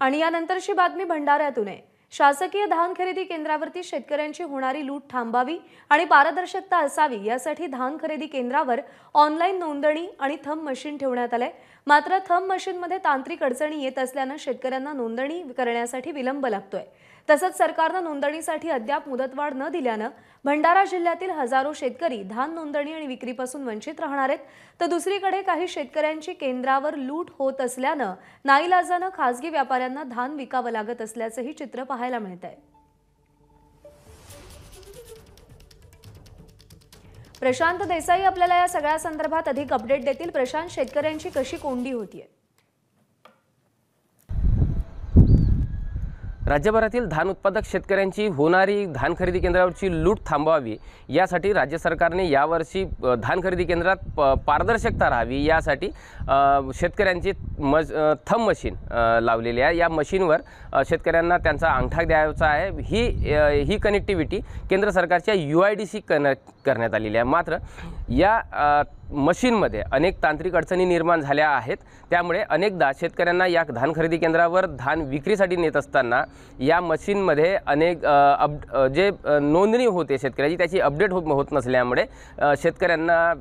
आणि यानंतरची बातमी भंडाऱ्यातून आहे शासकीय धान खरेदी केंद्रावरती शेतकऱ्यांची होणारी लूट थांबावी आणि पारदर्शकता असावी यासाठी धान खरेदी केंद्रावर ऑनलाईन नोंदणी आणि थंब मशीन ठेवण्यात आलंय मात्र थंब मशीनमध्ये तांत्रिक अडचणी येत असल्यानं शेतकऱ्यांना नोंदणी करण्यासाठी विलंब लागतोय तसंच सरकारनं नोंदणीसाठी अद्याप मुदतवाढ न दिल्यानं भंडारा जिल्ह्यातील हजारो शेतकरी धान नोंदणी आणि विक्रीपासून वंचित राहणार आहेत तर दुसरीकडे काही शेतकऱ्यांची केंद्रावर लूट होत असल्यानं नाईलाजानं खासगी व्यापाऱ्यांना धान विकावं लागत असल्याचंही चित्र पाहायला मिळत आहे प्रशांत देसाई आपल्याला या सगळ्या संदर्भात अधिक अपडेट देतील प्रशांत शेतकऱ्यांची कशी कोंडी होतीये राज्यभरातील धान उत्पादक शेतकऱ्यांची होणारी धान खरेदी केंद्रावरची लूट थांबवावी यासाठी राज्य सरकारने यावर्षी धान खरेदी केंद्रात प पारदर्शकता राहावी यासाठी शेतकऱ्यांची मज थम मशीन लावलेली आहे या मशीनवर शेतकऱ्यांना त्यांचा अंगठा द्यायचा आहे ही ही कनेक्टिव्हिटी केंद्र सरकारच्या यू आय डी सी कन करण्यात आलेली आहे मात्र या मशीनमध्ये अनेक तांत्रिक अडचणी निर्माण झाल्या आहेत त्यामुळे अनेकदा शेतकऱ्यांना या धान खरेदी केंद्रावर धान विक्रीसाठी नेत असताना या मशीनमध्ये अनेक अप जे नोंदणी होते शेतकऱ्याची त्याची अपडेट हो होत नसल्यामुळे शेतकऱ्यांना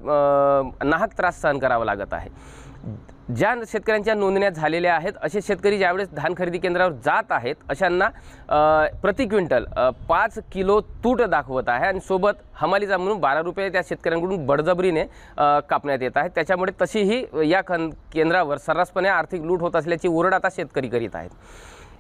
नाहक त्रास सहन करावा लागत आहे ज्या शेतकऱ्यांच्या नोंदण्या झालेल्या आहेत असे शेतकरी ज्यावेळेस धान खरेदी केंद्रावर जात आहेत अशांना प्रति क्विंटल पाच किलो तूट दाखवत आहे आणि सोबत हमालीचा म्हणून बारा रुपये त्या शेतकऱ्यांकडून बडजबरीने कापण्यात येत आहे त्याच्यामुळे तशीही या केंद्रावर सर्रासपणे आर्थिक लूट होत असल्याची ओरड आता शेतकरी करीत आहेत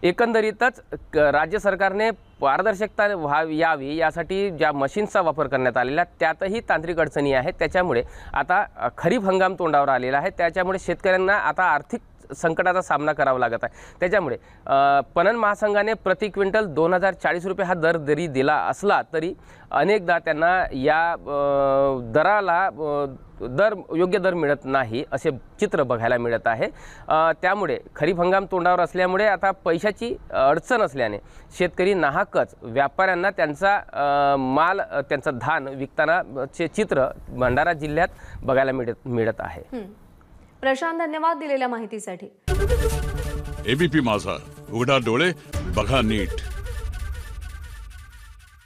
एकंदरीतच राज्य सरकारने पारदर्शकता व्हावी यावी यासाठी ज्या मशीन्सचा वापर करण्यात आलेला त्यातही तांत्रिक अडचणी आहेत त्याच्यामुळे आता खरीप हंगाम तोंडावर आलेला आहे त्याच्यामुळे शेतकऱ्यांना आता आर्थिक संकटाचा सामना करावा लागत आहे त्याच्यामुळे पणन महासंघाने प्रति क्विंटल दोन हजार चाळीस रुपये हा दर जरी दिला असला तरी अनेकदा त्यांना या दराला दर योग्य दर मिळत नाही असे चित्र बघायला मिळत आहे त्यामुळे खरीप हंगाम तोंडावर असल्यामुळे आता पैशाची अडचण असल्याने शेतकरी नाहकच व्यापाऱ्यांना त्यांचा माल त्यांचा धान विकतानाचे चित्र भंडारा जिल्ह्यात बघायला मिळत मिळत आहे प्रशांत धन्यवाद दिलेल्या माहितीसाठी एबीपी माझा उघडा डोळे बघा नीट